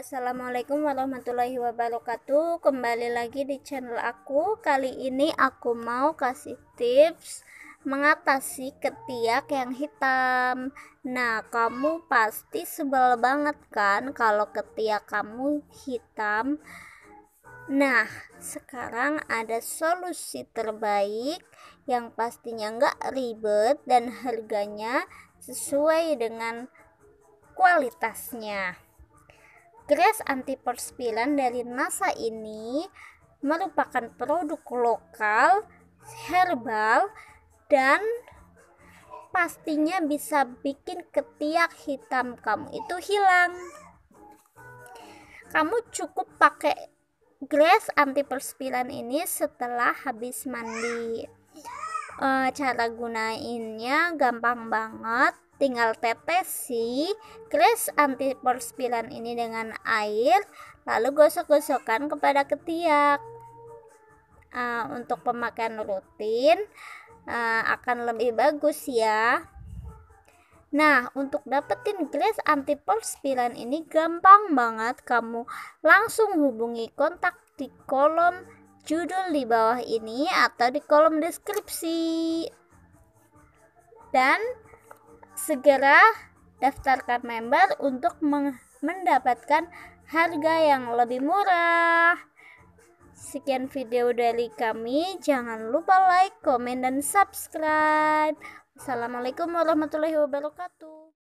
Assalamualaikum warahmatullahi wabarakatuh Kembali lagi di channel aku Kali ini aku mau kasih tips Mengatasi ketiak yang hitam Nah kamu pasti sebel banget kan Kalau ketiak kamu hitam Nah, sekarang ada solusi terbaik yang pastinya nggak ribet dan harganya sesuai dengan kualitasnya. Gas antiperspiran dari NASA ini merupakan produk lokal, herbal, dan pastinya bisa bikin ketiak hitam kamu itu hilang. Kamu cukup pakai grass antiperspiran ini setelah habis mandi. Eh, cara gunainnya gampang banget Tinggal tetesi kris antiperspiran ini dengan air, lalu gosok-gosokkan kepada ketiak. Uh, untuk pemakaian rutin uh, akan lebih bagus ya. Nah, untuk dapetin anti antiperspiran ini gampang banget. Kamu langsung hubungi kontak di kolom judul di bawah ini atau di kolom deskripsi. Dan Segera daftarkan member untuk mendapatkan harga yang lebih murah. Sekian video dari kami. Jangan lupa like, komen, dan subscribe. Assalamualaikum warahmatullahi wabarakatuh.